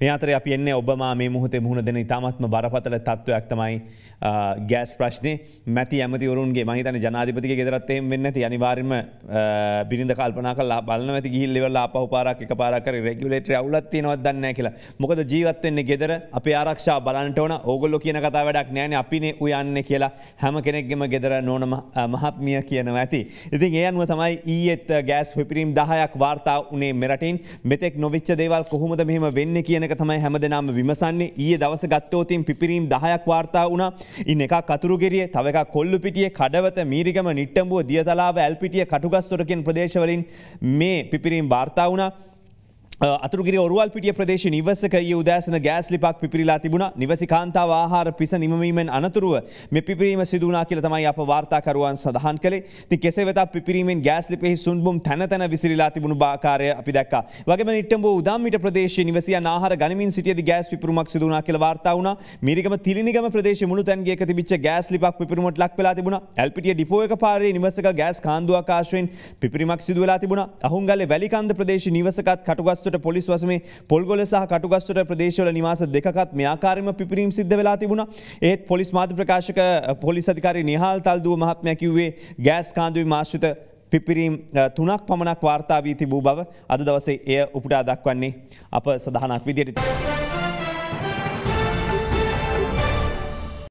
මේ අතර අපි එන්නේ ඔබමා මේ මුහතේ මුහුණ දෙන ඉතාමත්ම බරපතල තත්ත්වයක් තමයි ගෑස් ප්‍රශ්නය මැති ඇමතිවරුන්ගේ මහිතන ජනාධිපතික ගෙදරත්තයෙන් වෙන්න ති අනිවාර්ම බිරිඳ කල්පනා කලා බලන ඇති ගිල්ලවල අපහපාරක් එක පාරක්කර රෙගුලේට අවුලත් නොත් දන්න කියලා මොකද ජීවත්වෙන්නේ ගෙදර අප ආරක්ෂා බලන්ටවන ඕගොල්ලො කියන කතා වැඩක් නෑන අපින උයන්න කියලා හැම කෙනෙක්ගෙම ගෙදර නෝන මහත්මිය කියනව ඇති. ඉතින් ඒයන්ව තමයි ඊත් ගෑස් පිපිරීම් දහයක් වාර්තා වනේ මෙරටින් මෙතෙක් නොවිච්ච දේවල් කොහොමද මෙහම වෙන්න කියන ගැනක තමයි හැම දෙනාම විමසන්නේ ඒ දවස ගත්තෝතින් පිපිරීම් දහයක් වාර්තා වුණ ඉන්න එක කතුරුගෙරිය තවක කොල්ලු පිටිය කඩවත මීරිගම නිට්ටඹුව දියතලාව ඇල්පිටිය කටුගස්වරකින් ප්‍රදේශවලින් මේ පිපිරීම් වාර්තා වුණා අතුරගේ ඔරුවල් පිටිය ප්‍රදේශ නිවසක යුදෑසන ගෑස්ලිපක් පිපිරිලා තිබුණ නිවසි කාන්තාව ආහාර පිස නිමීමෙන් අනතුරුව මෙ පිපරීම සිදුනා කියල තමයි අප වාර්තාකරුවන් සඳහන් කළේ ති කෙසේ වෙතත් පිපරීමෙන් ගෑස්ලිපෙහි සුන්බුම් තැනතැන විසිරිලා තිබුණු භාකාරය අපි දැක් වගම නිටම උදාමිට ප්‍රදේශ නිවසිය ආහාර ගනිමින් සිටියද ගෑස් පිපරුමක් සිදුනා කියල වාර්තාවන මිරිකම තිලිනිගම ප්‍රදේශ මුළු තැන්ගේ තිබිච් ගෑස්ලිපක් පිපරුමට ලක් වෙලා තිබුණ ඇල්පිටිය ඩිපෝයක පාරේ නිවසක ගෑස් කාන්දුව ආකාශයෙන් පිපරිමක් සිදුවලා තිබුණ අහුන්ගල වැලිකන්ද ප්‍රදේශ නිවසකත් කටුගත් කටුගස්තුට පොලිස් වසමේ පොල්ගොල සහ කටුගස්තුට ප්‍රදේශවල නිවාස දෙකත් මෙයාකාරම පිපිරීම් සිද්ධ වෙලා තිබුණා. ඒත් පොලිස් මාධ්‍ය ප්‍රකාශක පොලිස් අධිකාරී නිහාල් තල්දුව මහත්මයා කිව්වේ ගෑස් කාන්දුවේ මාශ්‍රිත පිපිරීම් තුනක් පමණක් වාර්තා වී තිබූ බව අද දවසේ එය උපුටා දක්වන්නේ අප සදහනක් විදියට.